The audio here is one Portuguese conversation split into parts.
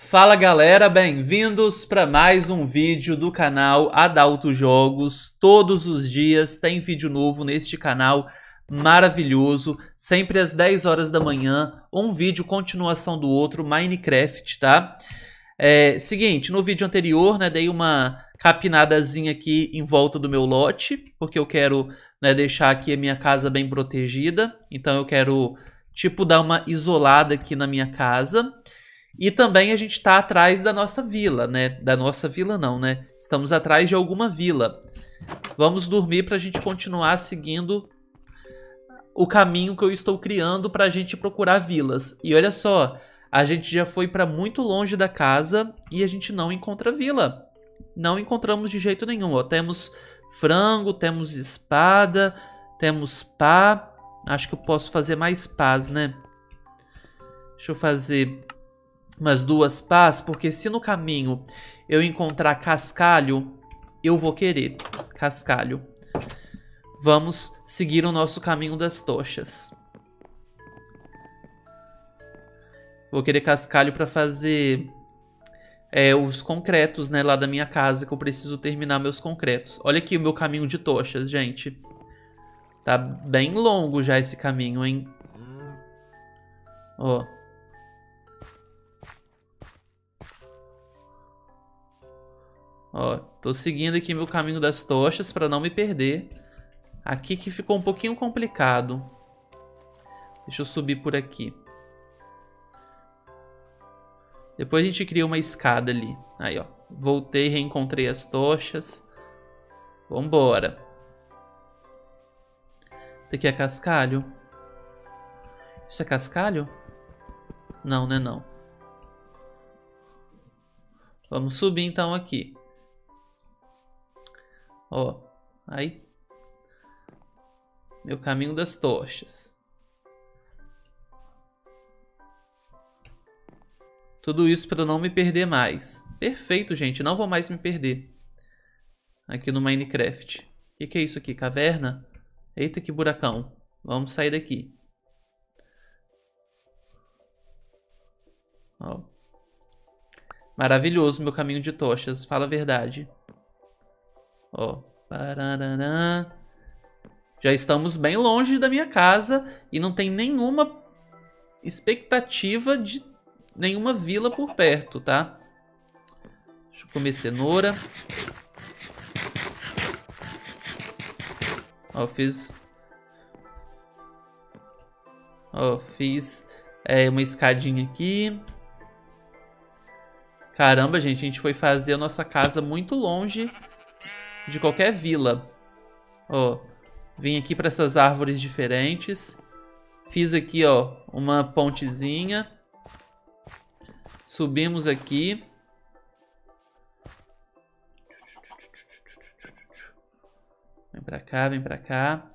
Fala galera, bem-vindos para mais um vídeo do canal Adalto Jogos. Todos os dias tem vídeo novo neste canal maravilhoso, sempre às 10 horas da manhã, um vídeo continuação do outro, Minecraft, tá? É, seguinte, no vídeo anterior, né, dei uma capinadazinha aqui em volta do meu lote, porque eu quero né, deixar aqui a minha casa bem protegida, então eu quero, tipo, dar uma isolada aqui na minha casa. E também a gente está atrás da nossa vila, né? Da nossa vila não, né? Estamos atrás de alguma vila. Vamos dormir para a gente continuar seguindo o caminho que eu estou criando para a gente procurar vilas. E olha só, a gente já foi para muito longe da casa e a gente não encontra vila. Não encontramos de jeito nenhum. Ó, temos frango, temos espada, temos pá. Acho que eu posso fazer mais pás, né? Deixa eu fazer umas duas pás, porque se no caminho eu encontrar cascalho, eu vou querer cascalho. Vamos seguir o nosso caminho das tochas. Vou querer cascalho para fazer é, os concretos, né, lá da minha casa, que eu preciso terminar meus concretos. Olha aqui o meu caminho de tochas, gente. Tá bem longo já esse caminho, hein? Ó. Ó, tô seguindo aqui meu caminho das tochas para não me perder. Aqui que ficou um pouquinho complicado. Deixa eu subir por aqui. Depois a gente cria uma escada ali. Aí, ó. Voltei, reencontrei as tochas. Vambora. Isso aqui é cascalho? Isso é cascalho? Não, né não. Vamos subir então aqui. Ó, aí. Meu caminho das tochas. Tudo isso para não me perder mais. Perfeito, gente. Não vou mais me perder. Aqui no Minecraft. O que, que é isso aqui? Caverna? Eita, que buracão. Vamos sair daqui. Ó. Maravilhoso meu caminho de tochas. Fala a verdade. Ó. Já estamos bem longe da minha casa e não tem nenhuma expectativa de nenhuma vila por perto, tá? Deixa eu comer cenoura. Ó, eu fiz... Ó, eu fiz é, uma escadinha aqui. Caramba, gente, a gente foi fazer a nossa casa muito longe de qualquer vila. Ó, vim aqui para essas árvores diferentes. Fiz aqui, ó, uma pontezinha. Subimos aqui. Vem pra cá, vem pra cá.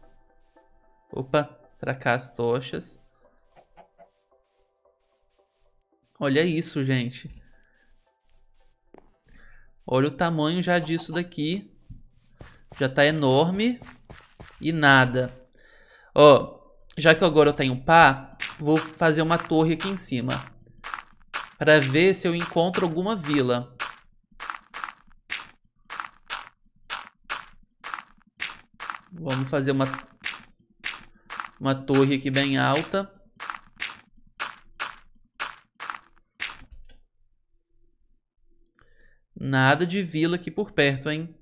Opa, pra cá as tochas. Olha isso, gente. Olha o tamanho já disso daqui. Já tá enorme. E nada. Ó, já que agora eu tenho pá, vou fazer uma torre aqui em cima. Pra ver se eu encontro alguma vila. Vamos fazer uma, uma torre aqui bem alta. Nada de vila aqui por perto, hein?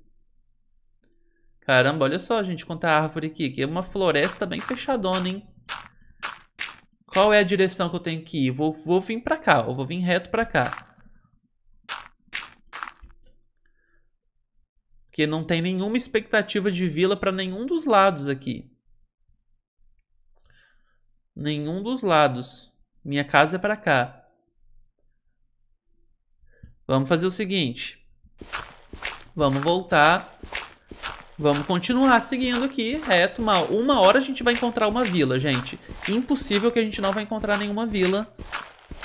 Caramba, olha só, gente, quanta árvore aqui. Aqui é uma floresta bem fechadona, hein? Qual é a direção que eu tenho que ir? Vou, vou vir pra cá, eu vou vir reto pra cá. Porque não tem nenhuma expectativa de vila pra nenhum dos lados aqui. Nenhum dos lados. Minha casa é pra cá. Vamos fazer o seguinte. Vamos voltar Vamos continuar seguindo aqui, reto. Uma, uma hora a gente vai encontrar uma vila, gente. Impossível que a gente não vai encontrar nenhuma vila.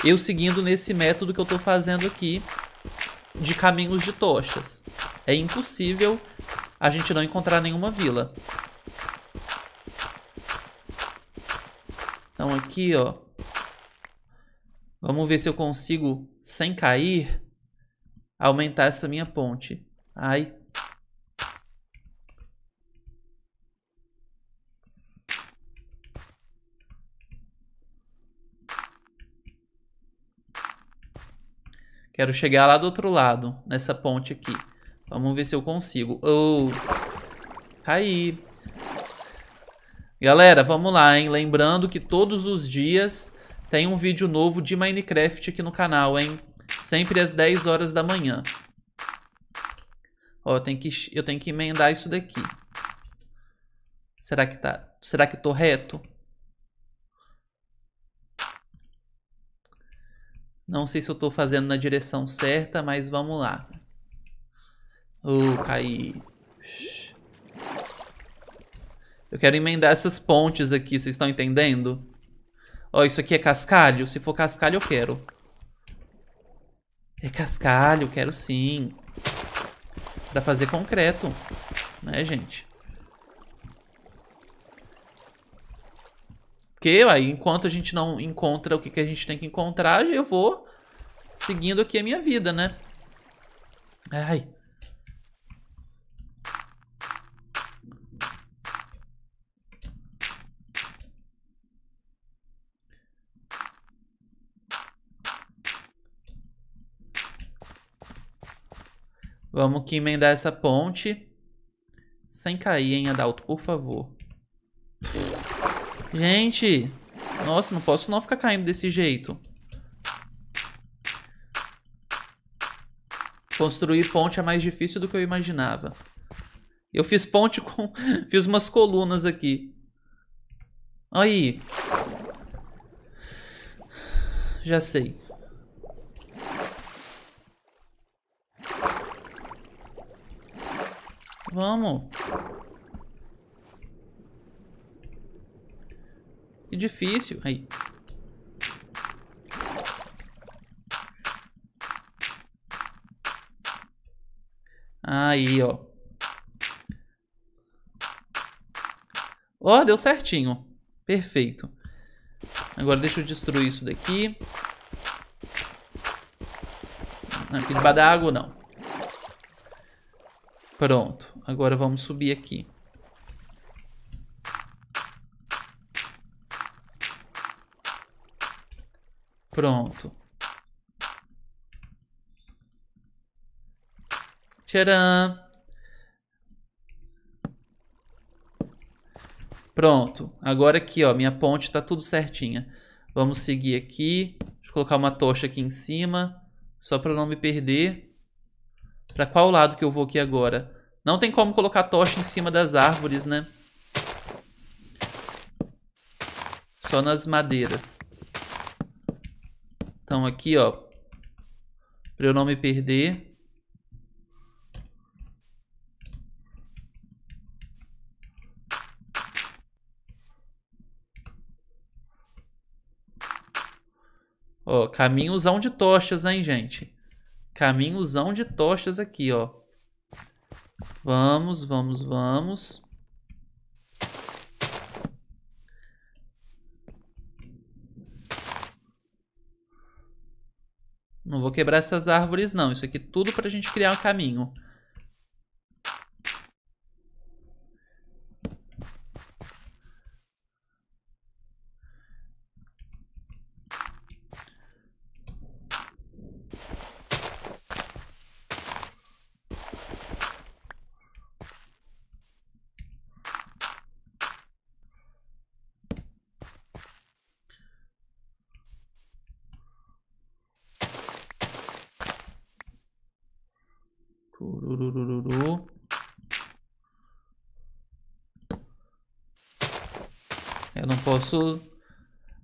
Eu seguindo nesse método que eu tô fazendo aqui de caminhos de tochas. É impossível a gente não encontrar nenhuma vila. Então aqui, ó. Vamos ver se eu consigo, sem cair, aumentar essa minha ponte. Ai, Quero chegar lá do outro lado, nessa ponte aqui. Vamos ver se eu consigo. Oh, caí. Galera, vamos lá, hein? Lembrando que todos os dias tem um vídeo novo de Minecraft aqui no canal, hein? Sempre às 10 horas da manhã. Ó, eu tenho que, eu tenho que emendar isso daqui. Será que tá... Será que tô reto? Não sei se eu estou fazendo na direção certa, mas vamos lá. Uh, caí. Eu quero emendar essas pontes aqui, vocês estão entendendo? Ó, isso aqui é cascalho? Se for cascalho, eu quero. É cascalho, quero sim. Pra fazer concreto, né, gente? Porque aí, enquanto a gente não encontra o que, que a gente tem que encontrar, eu vou seguindo aqui a minha vida, né? Ai. Vamos que emendar essa ponte. Sem cair, hein, Adalto, por favor. Gente! Nossa, não posso não ficar caindo desse jeito. Construir ponte é mais difícil do que eu imaginava. Eu fiz ponte com... fiz umas colunas aqui. Aí. Já sei. Vamos. Que difícil. Aí. Aí, ó. Ó, deu certinho. Perfeito. Agora deixa eu destruir isso daqui. Aqui debaixo da água, não. Pronto. Agora vamos subir aqui. Pronto. Tcharam! Pronto. Agora aqui, ó, minha ponte está tudo certinha. Vamos seguir aqui. Deixa eu colocar uma tocha aqui em cima, só para não me perder. Para qual lado que eu vou aqui agora? Não tem como colocar tocha em cima das árvores, né? Só nas madeiras. Então aqui, ó, para eu não me perder. Ó, caminhozão de tochas, hein, gente? Caminhosão de tochas aqui, ó. Vamos, vamos, vamos. Não vou quebrar essas árvores, não. Isso aqui é tudo para a gente criar um caminho. posso...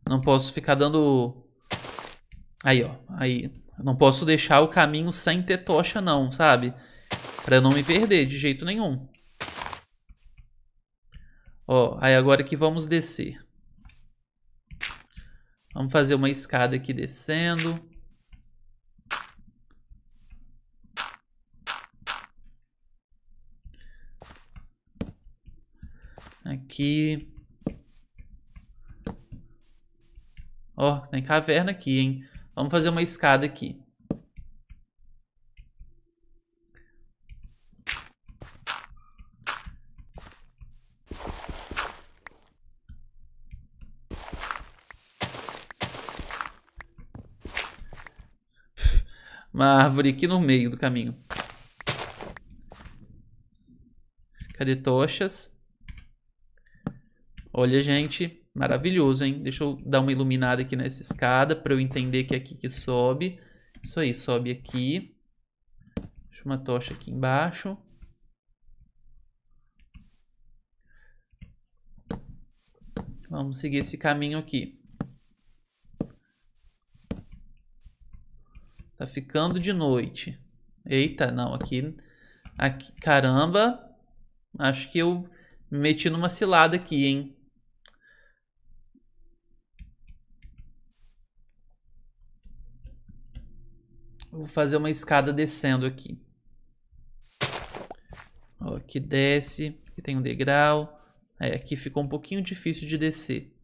Não posso ficar dando... Aí, ó. Aí. não posso deixar o caminho sem ter tocha, não, sabe? Pra não me perder de jeito nenhum. Ó, aí agora que vamos descer. Vamos fazer uma escada aqui descendo. Aqui. Ó, tem caverna aqui, hein? Vamos fazer uma escada aqui. Uma árvore aqui no meio do caminho. Cadê tochas? Olha, gente. Maravilhoso, hein? Deixa eu dar uma iluminada aqui nessa escada para eu entender que é aqui que sobe. Isso aí, sobe aqui. Deixa uma tocha aqui embaixo. Vamos seguir esse caminho aqui. Tá ficando de noite. Eita, não, aqui... aqui caramba, acho que eu meti numa cilada aqui, hein? Vou fazer uma escada descendo aqui. Ó, aqui desce, aqui tem um degrau. É, aqui ficou um pouquinho difícil de descer.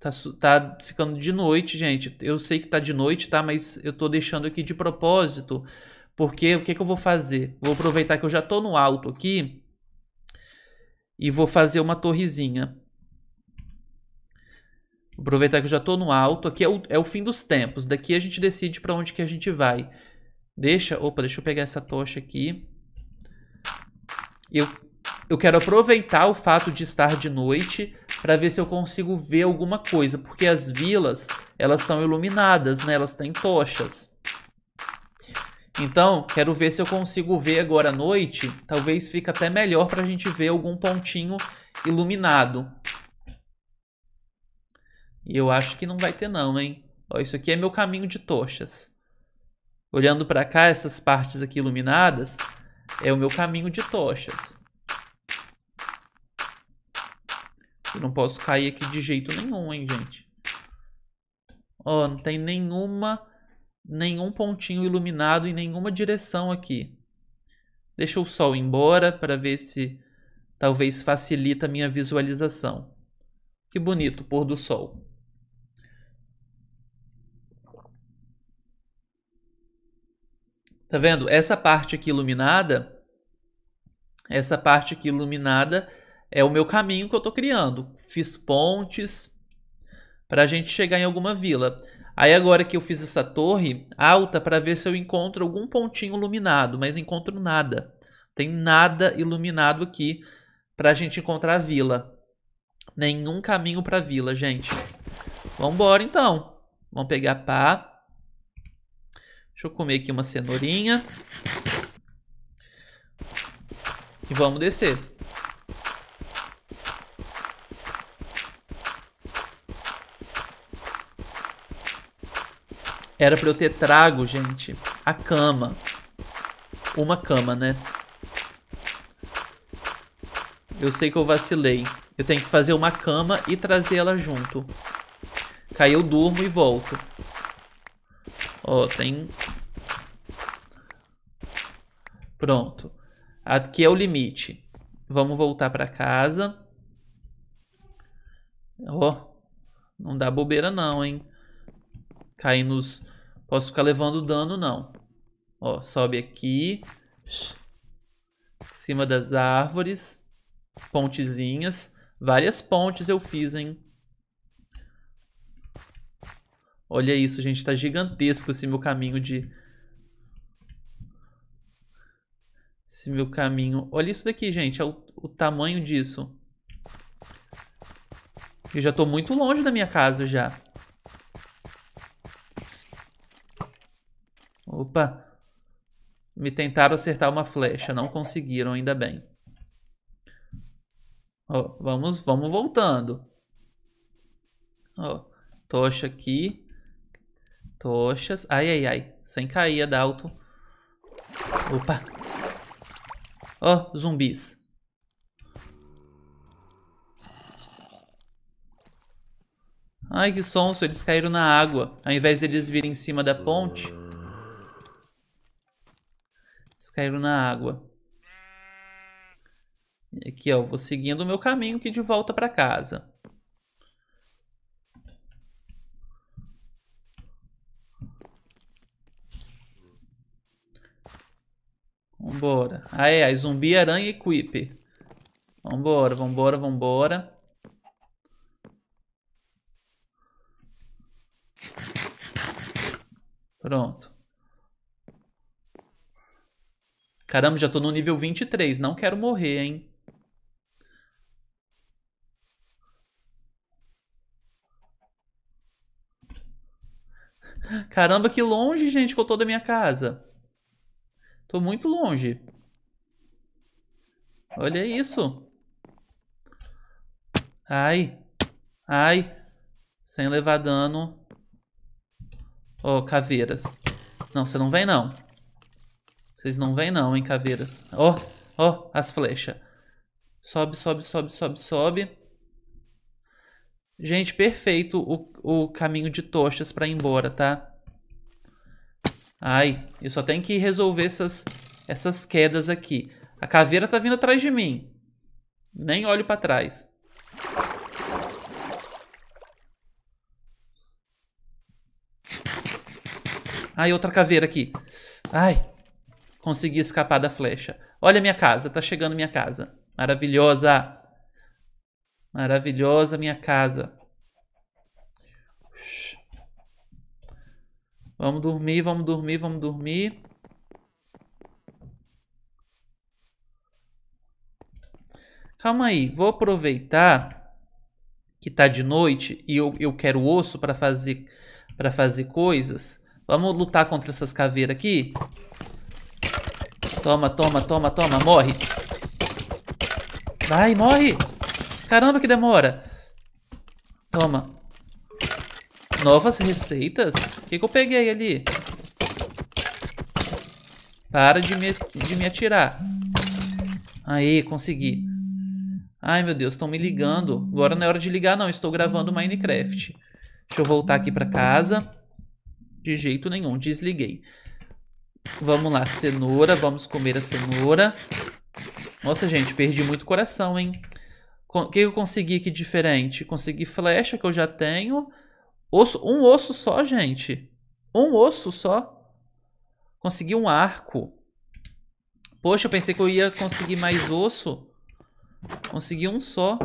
Tá, tá, ficando de noite, gente. Eu sei que tá de noite, tá? Mas eu tô deixando aqui de propósito. Porque o que, que eu vou fazer? Vou aproveitar que eu já tô no alto aqui. E vou fazer uma torrezinha. Aproveitar que eu já estou no alto. Aqui é o, é o fim dos tempos. Daqui a gente decide para onde que a gente vai. Deixa... Opa, deixa eu pegar essa tocha aqui. Eu, eu quero aproveitar o fato de estar de noite para ver se eu consigo ver alguma coisa. Porque as vilas, elas são iluminadas, né? Elas têm tochas. Então, quero ver se eu consigo ver agora à noite. Talvez fique até melhor para a gente ver algum pontinho iluminado. E eu acho que não vai ter não, hein? Ó, isso aqui é meu caminho de tochas. Olhando para cá, essas partes aqui iluminadas, é o meu caminho de tochas. Eu não posso cair aqui de jeito nenhum, hein, gente? Ó, não tem nenhuma, nenhum pontinho iluminado em nenhuma direção aqui. Deixa o sol embora para ver se talvez facilita a minha visualização. Que bonito o pôr do sol. Tá vendo? Essa parte aqui iluminada, essa parte aqui iluminada é o meu caminho que eu tô criando. Fiz pontes para a gente chegar em alguma vila. Aí agora que eu fiz essa torre alta para ver se eu encontro algum pontinho iluminado, mas não encontro nada. Tem nada iluminado aqui para a gente encontrar a vila. Nenhum caminho para a vila, gente. Vamos embora então. Vamos pegar pá. Deixa eu comer aqui uma cenourinha. E vamos descer. Era pra eu ter trago, gente. A cama. Uma cama, né? Eu sei que eu vacilei. Eu tenho que fazer uma cama e trazer ela junto. Caiu, durmo e volto. Ó, tem Pronto. Aqui é o limite. Vamos voltar para casa. Ó, oh, não dá bobeira não, hein? Cair nos... Posso ficar levando dano, não. Ó, oh, sobe aqui. Em cima das árvores. Pontezinhas. Várias pontes eu fiz, hein? Olha isso, gente. Tá gigantesco esse meu caminho de esse meu caminho. Olha isso daqui, gente. É o, o tamanho disso. Eu já tô muito longe da minha casa já. Opa. Me tentaram acertar uma flecha. Não conseguiram, ainda bem. Ó, vamos, vamos voltando. Ó, tocha aqui. Tochas. Ai, ai, ai. Sem cair, Adalto. Opa. Oh, zumbis. Ai, que sonso, eles caíram na água, ao invés deles virem em cima da ponte. Eles caíram na água. E aqui, ó, vou seguindo o meu caminho aqui de volta pra casa. Vambora. Ah, é. Aí, zumbi, aranha e creeper. Vambora, vambora, vambora. Pronto. Caramba, já tô no nível 23. Não quero morrer, hein? Caramba, que longe, gente, que eu tô da minha casa. Tô muito longe. Olha isso. Ai. Ai. Sem levar dano. Ó, oh, caveiras. Não, você não vem não. Vocês não vêm não, hein, caveiras. Ó, oh, ó, oh, as flechas. Sobe, sobe, sobe, sobe, sobe. Gente, perfeito o, o caminho de tochas pra ir embora, tá? Ai, eu só tenho que resolver essas, essas quedas aqui. A caveira tá vindo atrás de mim. Nem olho pra trás. Ai, outra caveira aqui. Ai, consegui escapar da flecha. Olha minha casa, tá chegando minha casa. Maravilhosa. Maravilhosa minha casa. Vamos dormir, vamos dormir, vamos dormir. Calma aí, vou aproveitar que tá de noite e eu, eu quero osso para fazer para fazer coisas. Vamos lutar contra essas caveiras aqui. Toma, toma, toma, toma, morre. Vai, morre. Caramba, que demora. Toma. Novas receitas? O que, que eu peguei ali? Para de me, de me atirar. Aí, consegui. Ai, meu Deus, estão me ligando. Agora não é hora de ligar, não. Estou gravando Minecraft. Deixa eu voltar aqui para casa. De jeito nenhum, desliguei. Vamos lá, cenoura. Vamos comer a cenoura. Nossa, gente, perdi muito coração, hein? O que eu consegui aqui diferente? Consegui flecha, que eu já tenho. Osso, um osso só, gente. Um osso só. Consegui um arco. Poxa, eu pensei que eu ia conseguir mais osso. Consegui um só.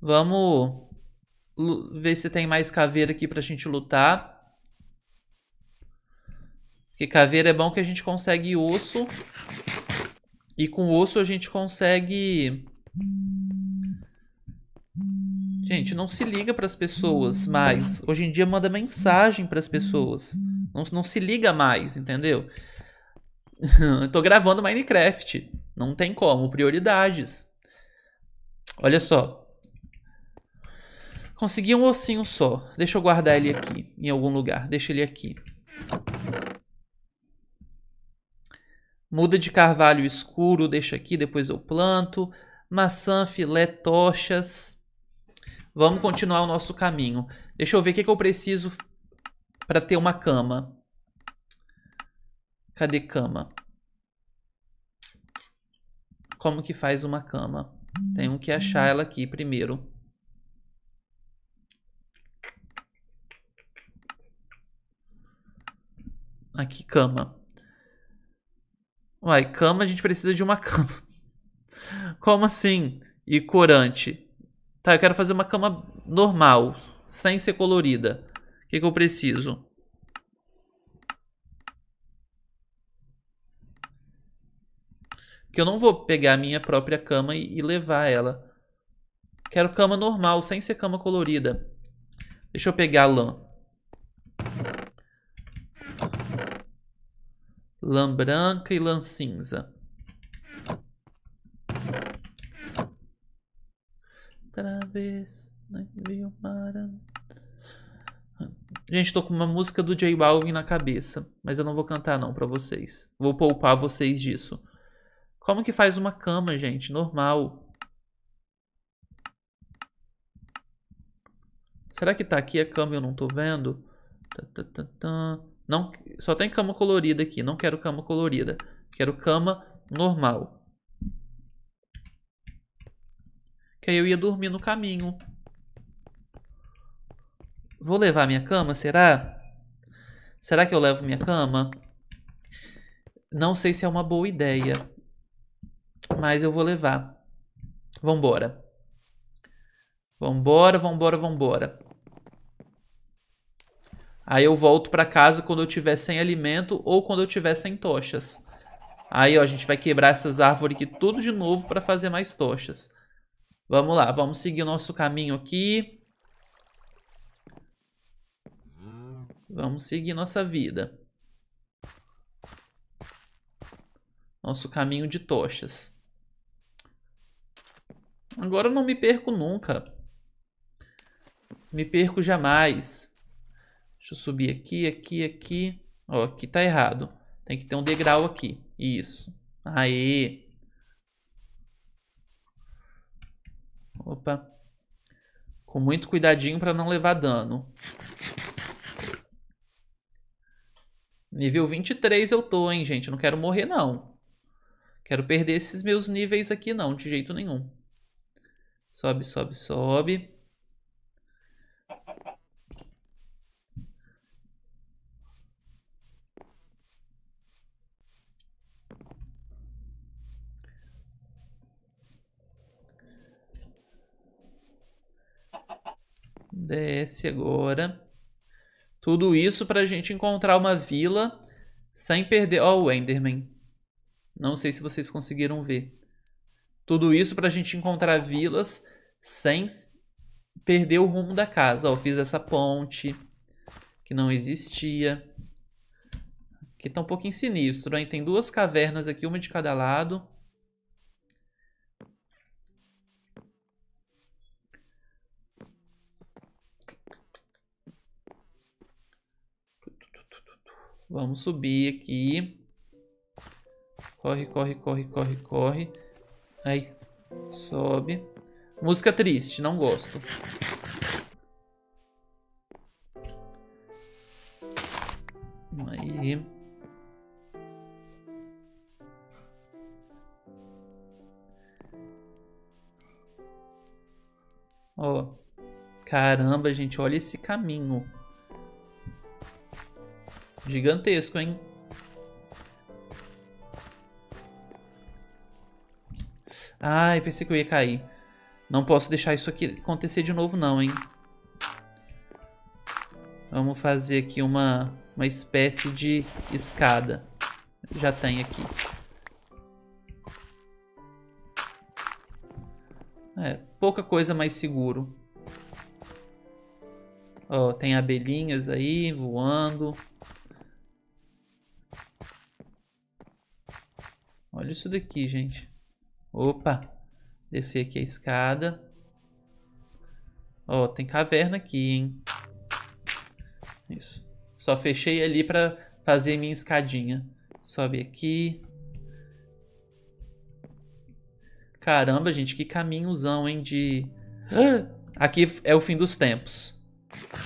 Vamos ver se tem mais caveira aqui pra gente lutar. Porque caveira é bom que a gente consegue osso. E com osso a gente consegue gente, não se liga para as pessoas hum. mais. Hoje em dia manda mensagem para as hum. pessoas. Não, não se liga mais, entendeu? Estou gravando Minecraft. Não tem como, prioridades. Olha só. Consegui um ossinho só. Deixa eu guardar ele aqui, em algum lugar. Deixa ele aqui. Muda de carvalho escuro, deixa aqui, depois eu planto. Maçã, filé, tochas. Vamos continuar o nosso caminho. Deixa eu ver o que, que eu preciso para ter uma cama. Cadê cama? Como que faz uma cama? Tenho que achar ela aqui primeiro. Aqui, cama. Uai, cama, a gente precisa de uma cama. Como assim? E corante. Tá, eu quero fazer uma cama normal, sem ser colorida. O que, que eu preciso? Porque eu não vou pegar a minha própria cama e, e levar ela. Quero cama normal, sem ser cama colorida. Deixa eu pegar a lã. Lã branca e lã cinza. outra vez. Viu, Gente, tô com uma música do J Balvin na cabeça, mas eu não vou cantar não para vocês. Vou poupar vocês disso. Como que faz uma cama, gente? Normal. Será que tá aqui a cama e eu não tô vendo? Tá, tá, tá, não, só tem cama colorida aqui. Não quero cama colorida. Quero cama normal. Que aí eu ia dormir no caminho. Vou levar minha cama, será? Será que eu levo minha cama? Não sei se é uma boa ideia. Mas eu vou levar. Vambora. Vambora, vambora, vambora. Aí eu volto para casa quando eu tiver sem alimento ou quando eu tiver sem tochas. Aí, ó, a gente vai quebrar essas árvores aqui tudo de novo para fazer mais tochas. Vamos lá, vamos seguir o nosso caminho aqui. Vamos seguir nossa vida. Nosso caminho de tochas. Agora eu não me perco nunca. Me perco jamais. Deixa eu subir aqui, aqui, aqui. Ó, aqui tá errado. Tem que ter um degrau aqui. Isso. Aê. Opa. Com muito cuidadinho para não levar dano. Nível 23 eu tô, hein, gente. não quero morrer, não. Quero perder esses meus níveis aqui, não. De jeito nenhum. Sobe, sobe, sobe. desce agora. Tudo isso para a gente encontrar uma vila sem perder... Ó, oh, o Enderman. Não sei se vocês conseguiram ver. Tudo isso para a gente encontrar vilas sem perder o rumo da casa. Ó, oh, fiz essa ponte que não existia. Aqui tá um pouquinho sinistro, hein? Tem duas cavernas aqui, uma de cada lado. Vamos subir aqui. Corre, corre, corre, corre, corre. Aí, sobe. Música triste, não gosto. Aí. Ó. Caramba, gente, olha esse caminho. Gigantesco, hein? Ai, pensei que eu ia cair. Não posso deixar isso aqui acontecer de novo não, hein? Vamos fazer aqui uma, uma espécie de escada. Já tem aqui. É, pouca coisa mais seguro. Ó, tem abelhinhas aí voando. olha isso daqui, gente. Opa! Descer aqui a escada. Ó, tem caverna aqui, hein? Isso. Só fechei ali pra fazer minha escadinha. Sobe aqui. Caramba, gente, que caminhozão, hein, de... Aqui é o fim dos tempos.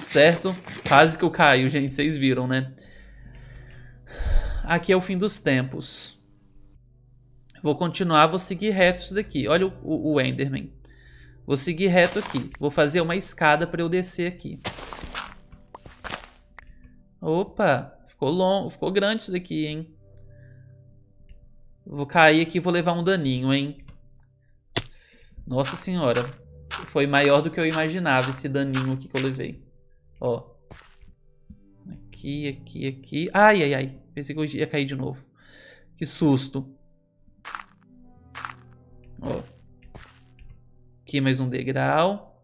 Certo? Quase que eu caio, gente, vocês viram, né? Aqui é o fim dos tempos. Vou continuar, vou seguir reto isso daqui. Olha o, o, o Enderman. Vou seguir reto aqui. Vou fazer uma escada para eu descer aqui. Opa, ficou longo, ficou grande isso daqui, hein? Vou cair aqui e vou levar um daninho, hein? Nossa senhora. Foi maior do que eu imaginava esse daninho aqui que eu levei. Ó. Aqui, aqui, aqui. Ai, ai, ai. Pensei que eu ia cair de novo. Que susto. Ó. Aqui mais um degrau.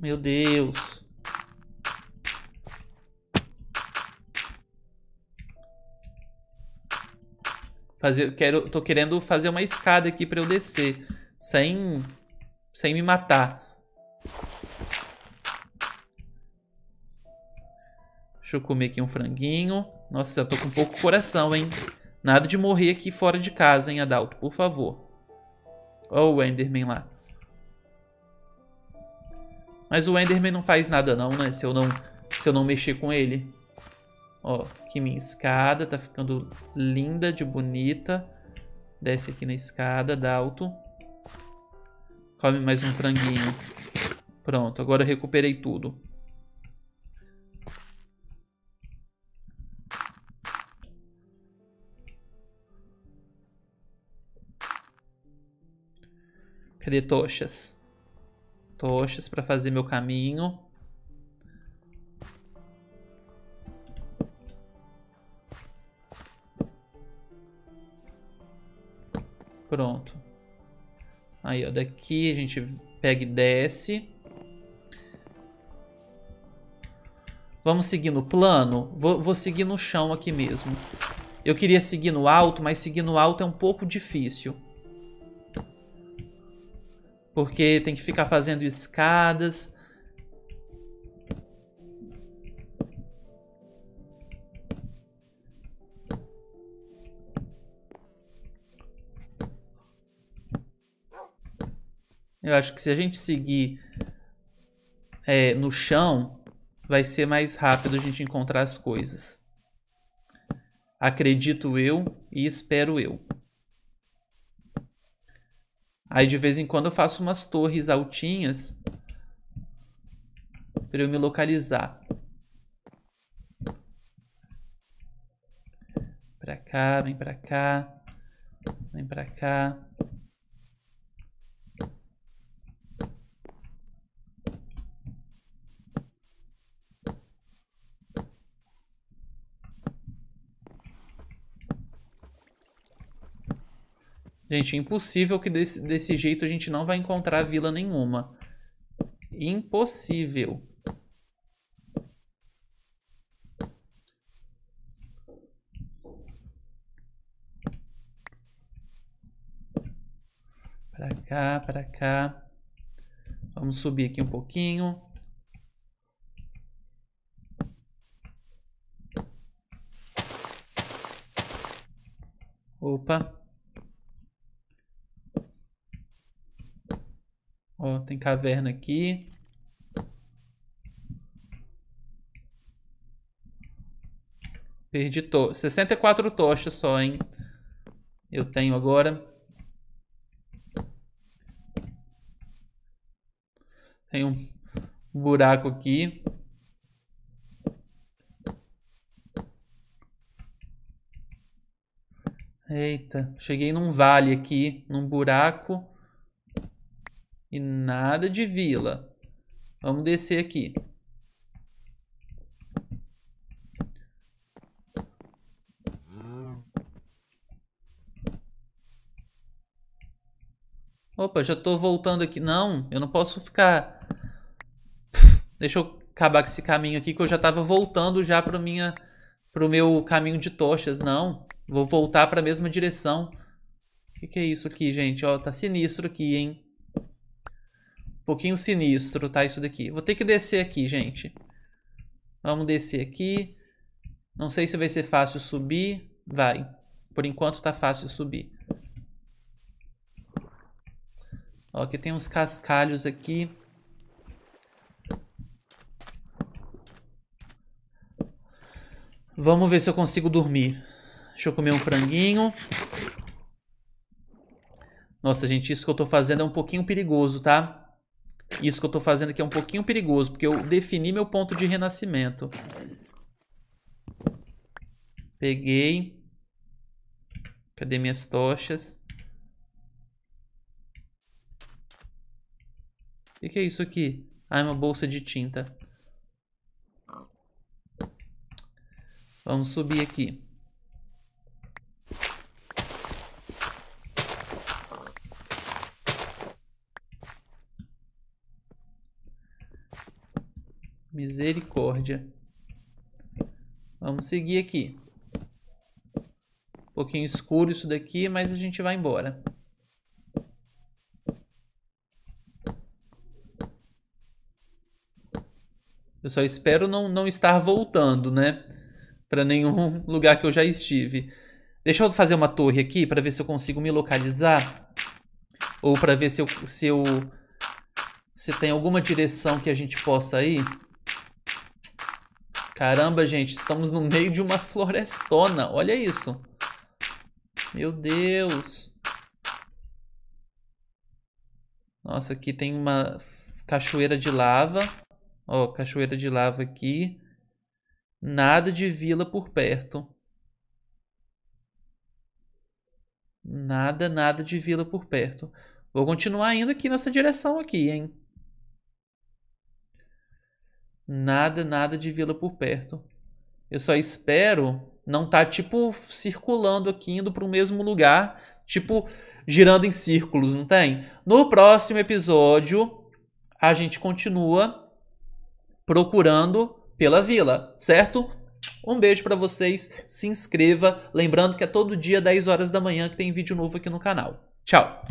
Meu Deus. Fazer, quero, tô querendo fazer uma escada aqui para eu descer, sem sem me matar. Deixa eu comer aqui um franguinho. Nossa, já tô com pouco coração, hein? Nada de morrer aqui fora de casa, hein, Adalto? Por favor. Olha o Enderman lá. Mas o Enderman não faz nada não, né? Se eu não, se eu não mexer com ele. Ó, aqui minha escada tá ficando linda de bonita. Desce aqui na escada, Adalto. Come mais um franguinho. Pronto, agora eu recuperei tudo. Cadê tochas? Tochas para fazer meu caminho. Pronto. Aí, ó, daqui a gente pega e desce. Vamos seguir no plano? Vou, vou seguir no chão aqui mesmo. Eu queria seguir no alto, mas seguir no alto é um pouco difícil. Porque tem que ficar fazendo escadas. Eu acho que se a gente seguir é, no chão, vai ser mais rápido a gente encontrar as coisas. Acredito eu e espero eu. Aí de vez em quando eu faço umas torres altinhas para eu me localizar. Pra cá, vem pra cá, vem pra cá. Gente, é impossível que desse, desse jeito a gente não vai encontrar vila nenhuma. Impossível. Para cá, para cá. Vamos subir aqui um pouquinho. Opa. Ó, tem caverna aqui. Perdi to 64 tochas só, hein? Eu tenho agora. Tem um buraco aqui. Eita, cheguei num vale aqui, num buraco. E nada de vila. Vamos descer aqui. Opa, já tô voltando aqui. Não, eu não posso ficar... Deixa eu acabar com esse caminho aqui que eu já tava voltando já pro, minha, pro meu caminho de tochas. Não, vou voltar pra mesma direção. O que, que é isso aqui, gente? Ó, tá sinistro aqui, hein? Um pouquinho sinistro, tá? Isso daqui. Vou ter que descer aqui, gente. Vamos descer aqui. Não sei se vai ser fácil subir. Vai. Por enquanto tá fácil subir. Ó, aqui tem uns cascalhos aqui. Vamos ver se eu consigo dormir. Deixa eu comer um franguinho. Nossa, gente, isso que eu tô fazendo é um pouquinho perigoso, tá? Isso que eu tô fazendo aqui é um pouquinho perigoso, porque eu defini meu ponto de renascimento. Peguei. Cadê minhas tochas? O que, que é isso aqui? Ah, é uma bolsa de tinta. Vamos subir aqui. Misericórdia. Vamos seguir aqui. Um pouquinho escuro isso daqui, mas a gente vai embora. Eu só espero não, não estar voltando, né? Para nenhum lugar que eu já estive. Deixa eu fazer uma torre aqui para ver se eu consigo me localizar. Ou para ver se eu, se eu se tem alguma direção que a gente possa ir. Caramba, gente, estamos no meio de uma florestona. Olha isso. Meu Deus. Nossa, aqui tem uma cachoeira de lava. Ó, cachoeira de lava aqui. Nada de vila por perto. Nada, nada de vila por perto. Vou continuar indo aqui nessa direção aqui, hein? Nada, nada de vila por perto. Eu só espero não tá tipo circulando aqui indo para o mesmo lugar, tipo girando em círculos, não tem? No próximo episódio a gente continua procurando pela vila, certo? Um beijo para vocês, se inscreva, lembrando que é todo dia 10 horas da manhã que tem vídeo novo aqui no canal. Tchau.